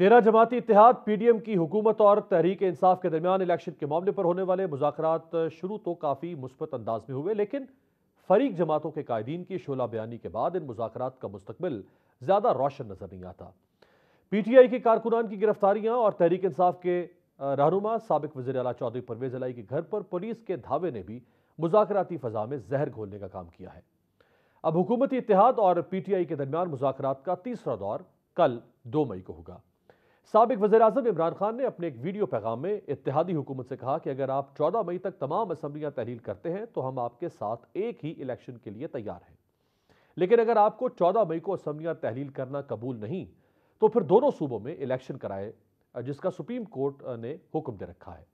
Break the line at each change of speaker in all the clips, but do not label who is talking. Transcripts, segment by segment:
तेरह जमाती इतिहाद पीडीएम की हुकूमत और तहरीक इंसाफ के दरमियान इलेक्शन के मामले पर होने वाले मुजाकरात शुरू तो काफ़ी मुस्बत अंदाज में हुए लेकिन फरीक जमातों के कायदीन की शोला बयानी के बाद इन मुजाकरात का मुस्तबिल ज़्यादा रोशन नज़र नहीं आता पी टी आई के कारकुनान की गिरफ्तारियाँ और तहरीक इंसाफ के रहनुमा सबक वजी अला चौधरी परवेज अलाई के घर पर पुलिस के धावे ने भी मुजाकराती फ़जा में जहर घोलने का काम किया है अब हुकूमती इतिहाद और पी टी आई के दरमियान मुजाकर का तीसरा दौर कल दो मई को होगा सबक वजे अजम इमरान खान ने अपने एक वीडियो पैगाम में इतिहादी हुकूमत से कहा कि अगर आप चौदह मई तक तमाम असम्बलियाँ तहलील करते हैं तो हम आपके साथ एक ही इलेक्शन के लिए तैयार हैं लेकिन अगर आपको चौदह मई को असम्बलियाँ तहलील करना कबूल नहीं तो फिर दोनों सूबों में इलेक्शन कराए जिसका सुप्रीम कोर्ट ने हुक्म दे रखा है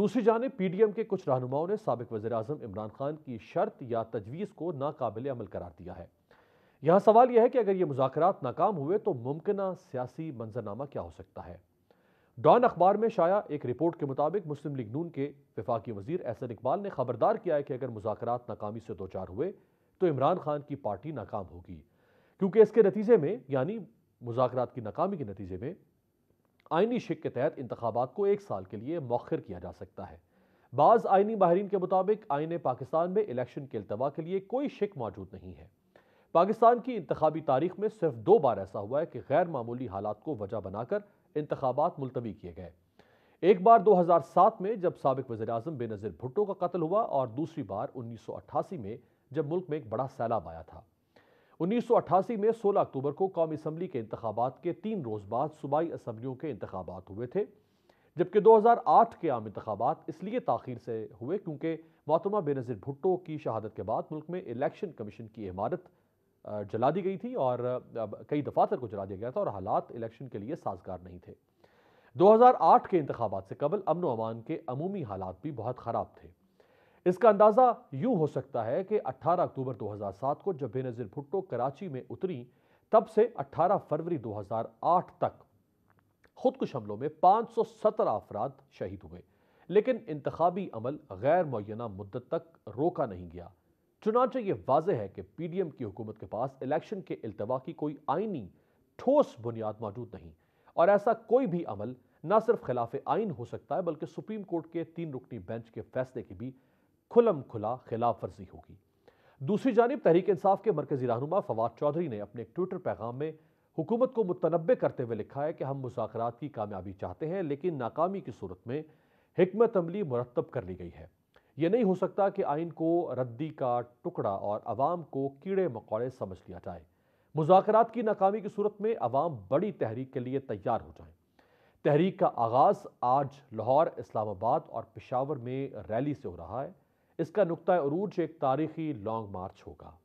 दूसरी जानब पी डी एम के कुछ रहनुमाओं ने सबक वजी अजम इमरान खान की शर्त या तजवीज़ को नाकबिल अमल करार दिया है यहां सवाल यह है कि अगर ये मुजाकर नाकाम हुए तो मुमकिन सियासी मंजरनामा क्या हो सकता है डॉन अखबार में शाया एक रिपोर्ट के मुताबिक मुस्लिम लीग नून के विफाकी वजीर एहसन इकबाल ने खबरदार किया है कि अगर मुजाकर नाकामी से दो चार हुए तो इमरान खान की पार्टी नाकाम होगी क्योंकि इसके नतीजे में यानी मुजाकर की नाकामी के नतीजे में आइनी शिक के तहत इंतबात को एक साल के लिए मौखर किया जा सकता है बाज़ आइनी माहरीन के मुताबिक आइन पाकिस्तान में इलेक्शन के अलतवा के लिए कोई शिक मौजूद नहीं है पाकिस्तान की इंतबी तारीख में सिर्फ दो बार ऐसा हुआ है कि गैर मामूली हालात को वजह बनाकर इंतबात मुलतवी किए गए एक बार 2007 में जब सबक वजी अजम बेनज़ीर भुट्टो का कत्ल हुआ और दूसरी बार 1988 में जब मुल्क में एक बड़ा सैलाब आया था 1988 में 16 अक्टूबर को कौमी असम्बली के इंतबात के तीन रोज़ बाद सूबाई असम्बलियों के इंतबात हुए थे जबकि 2008 के आम इंतबात इसलिए तखिर से हुए क्योंकि मतमा बेनज़ीर भुट्टो की शहादत के बाद मुल्क में इलेक्शन कमीशन की इमारत जला दी गई थी और कई दफातर को जला दिया गया था और हालात इलेक्शन के लिए साजगार नहीं थे 2008 के इंतबात से कबल अमन अमान के अमूमी हालात भी बहुत ख़राब थे इसका अंदाज़ा यूं हो सकता है कि 18 अक्टूबर 2007 को जब बेनज़ीर भुट्टो कराची में उतरी तब से 18 फरवरी 2008 तक खुदकुश हमलों में 517 अफराद शहीद हुए लेकिन इंतबी अमल गैर मुना मुद्दत तक रोका नहीं गया चुनाचे ये वाज है कि पीडीएम की हुकूमत के पास इलेक्शन के अल्तवा की कोई आइनी ठोस बुनियाद मौजूद नहीं और ऐसा कोई भी अमल न सिर्फ खिलाफ आइन हो सकता है बल्कि सुप्रीम कोर्ट के तीन रुकनी बेंच के फैसले की भी खुलम खुला खिलाफ वर्जी होगी दूसरी जानब तहरीक इंसाफ के मरकजी रहनुमा फवाद चौधरी ने अपने एक ट्विटर पैगाम में हुकूमत को मुतनबे करते हुए लिखा है कि हम मुजाकर की कामयाबी चाहते हैं लेकिन नाकामी की सूरत में हमत अमली मुरतब कर ली गई है ये नहीं हो सकता कि आइन को रद्दी का टुकड़ा और आवाम को कीड़े मकौड़े समझ लिया जाए मुजाकरात की नाकामी की सूरत में आवाम बड़ी तहरीक के लिए तैयार हो जाए तहरीक का आगाज आज लाहौर इस्लामाबाद और पिशावर में रैली से हो रहा है इसका नुकता अरूज एक तारीखी लॉन्ग मार्च होगा